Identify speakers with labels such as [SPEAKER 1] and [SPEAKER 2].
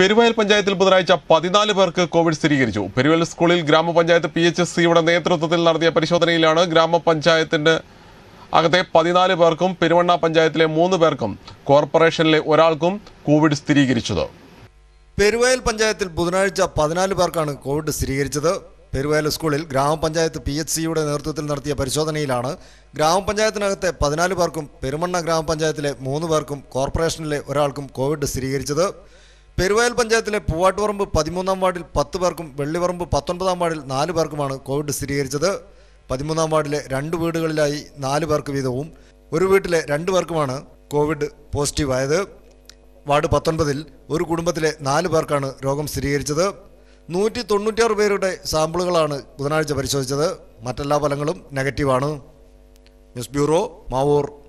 [SPEAKER 1] പെരുവയൽ പഞ്ചായത്തിൽ ബുധനാഴ്ച പതിനാല് പേർക്ക് കോവിഡ് സ്ഥിരീകരിച്ചു പെരുവയൽ സ്കൂളിൽ ഗ്രാമപഞ്ചായത്ത് പി എച്ച് സിയുടെ നേതൃത്വത്തിൽ നടത്തിയ പരിശോധനയിലാണ് ഗ്രാമപഞ്ചായത്തിന്റെ അകത്തെ പതിനാല് പേർക്കും പെരുവണ്ണ പഞ്ചായത്തിലെ മൂന്ന് പേർക്കും കോർപ്പറേഷനിലെ ഒരാൾക്കും കോവിഡ് സ്ഥിരീകരിച്ചത്
[SPEAKER 2] പെരുവയൽ പഞ്ചായത്തിൽ ബുധനാഴ്ച പതിനാല് പേർക്കാണ് കോവിഡ് സ്ഥിരീകരിച്ചത് പെരുവയൽ സ്കൂളിൽ ഗ്രാമപഞ്ചായത്ത് പി എച്ച് സിയുടെ നേതൃത്വത്തിൽ നടത്തിയ പരിശോധനയിലാണ് ഗ്രാമപഞ്ചായത്തിനകത്തെ പതിനാല് പേർക്കും പെരുമണ്ണ ഗ്രാമപഞ്ചായത്തിലെ മൂന്ന് പേർക്കും കോർപ്പറേഷനിലെ ഒരാൾക്കും കോവിഡ് സ്ഥിരീകരിച്ചത് പെരുവയൽ പഞ്ചായത്തിലെ പൂവാട്ടുപറമ്പ് പതിമൂന്നാം വാർഡിൽ പത്ത് പേർക്കും വെള്ളിപറമ്പ് പത്തൊൻപതാം വാർഡിൽ നാല് പേർക്കുമാണ് കോവിഡ് സ്ഥിരീകരിച്ചത് പതിമൂന്നാം വാർഡിലെ രണ്ട് വീടുകളിലായി നാല് പേർക്ക് വീതവും ഒരു വീട്ടിലെ രണ്ട് പേർക്കുമാണ് കോവിഡ് പോസിറ്റീവായത് വാർഡ് പത്തൊൻപതിൽ ഒരു കുടുംബത്തിലെ നാല് പേർക്കാണ് രോഗം സ്ഥിരീകരിച്ചത് നൂറ്റി തൊണ്ണൂറ്റിയാറ് പേരുടെ സാമ്പിളുകളാണ് ബുധനാഴ്ച പരിശോധിച്ചത് മറ്റെല്ലാ ഫലങ്ങളും നെഗറ്റീവാണ് ന്യൂസ് ബ്യൂറോ മാവൂർ